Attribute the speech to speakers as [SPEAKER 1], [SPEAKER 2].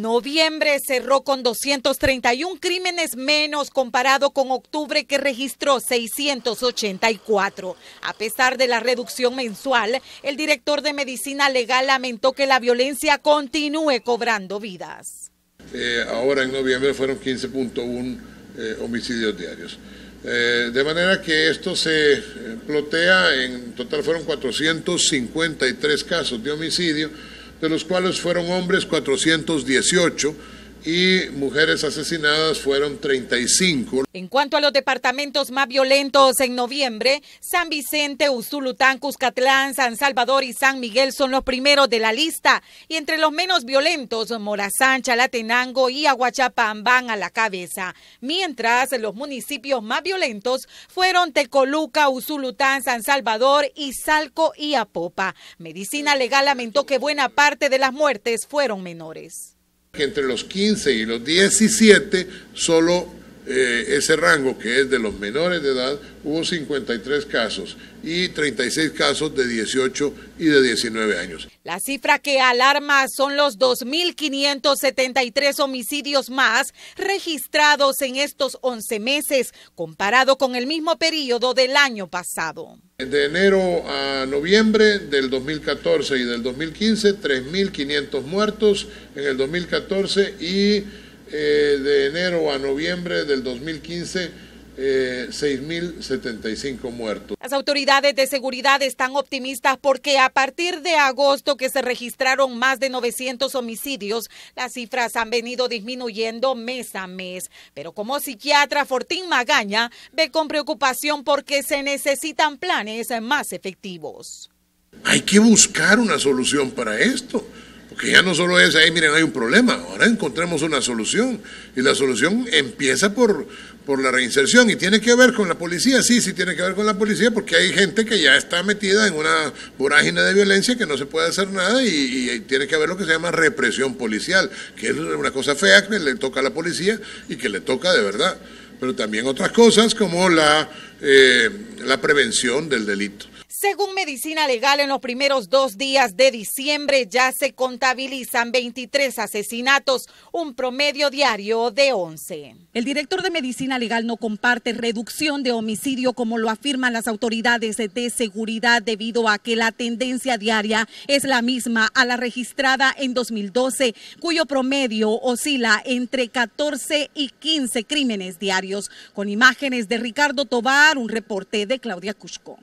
[SPEAKER 1] Noviembre cerró con 231 crímenes menos comparado con octubre que registró 684. A pesar de la reducción mensual, el director de medicina legal lamentó que la violencia continúe cobrando vidas.
[SPEAKER 2] Eh, ahora en noviembre fueron 15.1 eh, homicidios diarios. Eh, de manera que esto se plotea, en total fueron 453 casos de homicidio de los cuales fueron hombres 418 y mujeres asesinadas fueron 35. En cuanto
[SPEAKER 1] a los departamentos más violentos en noviembre, San Vicente, Usulután, Cuscatlán, San Salvador y San Miguel son los primeros de la lista y entre los menos violentos, Morazán, Chalatenango y Aguachapán van a la cabeza, mientras los municipios más violentos fueron Tecoluca, Usulután, San Salvador y Salco y Apopa. Medicina Legal lamentó que buena parte de las muertes fueron menores
[SPEAKER 2] entre los 15 y los 17 solo eh, ese rango que es de los menores de edad, hubo 53 casos y 36 casos de 18 y de 19 años.
[SPEAKER 1] La cifra que alarma son los 2.573 homicidios más registrados en estos 11 meses, comparado con el mismo periodo del año pasado.
[SPEAKER 2] De enero a noviembre del 2014 y del 2015, 3.500 muertos en el 2014 y eh, de enero a noviembre del 2015 6.075 eh, muertos.
[SPEAKER 1] Las autoridades de seguridad están optimistas porque a partir de agosto que se registraron más de 900 homicidios, las cifras han venido disminuyendo mes a mes. Pero como psiquiatra, Fortín Magaña ve con preocupación porque se necesitan planes más efectivos.
[SPEAKER 2] Hay que buscar una solución para esto. Porque ya no solo es, ahí miren, hay un problema, ahora encontremos una solución. Y la solución empieza por, por la reinserción y tiene que ver con la policía, sí, sí tiene que ver con la policía porque hay gente que ya está metida en una vorágine de violencia que no se puede hacer nada y, tiene que haber lo que se llama represión policial, que es una cosa fea que le toca a la policía y que le toca de verdad, pero también otras cosas como la, eh, la prevención del delito.
[SPEAKER 1] Según Medicina Legal, en los primeros dos días de diciembre ya se contabilizan 23 asesinatos, un promedio diario de 11. El director de Medicina Legal no comparte reducción de homicidio como lo afirman las autoridades de seguridad debido a que la tendencia diaria es la misma a la registrada en 2012, cuyo promedio oscila entre 14 y 15 crímenes diarios. Con imágenes de Ricardo Tobar, un reporte de Claudia Cusco.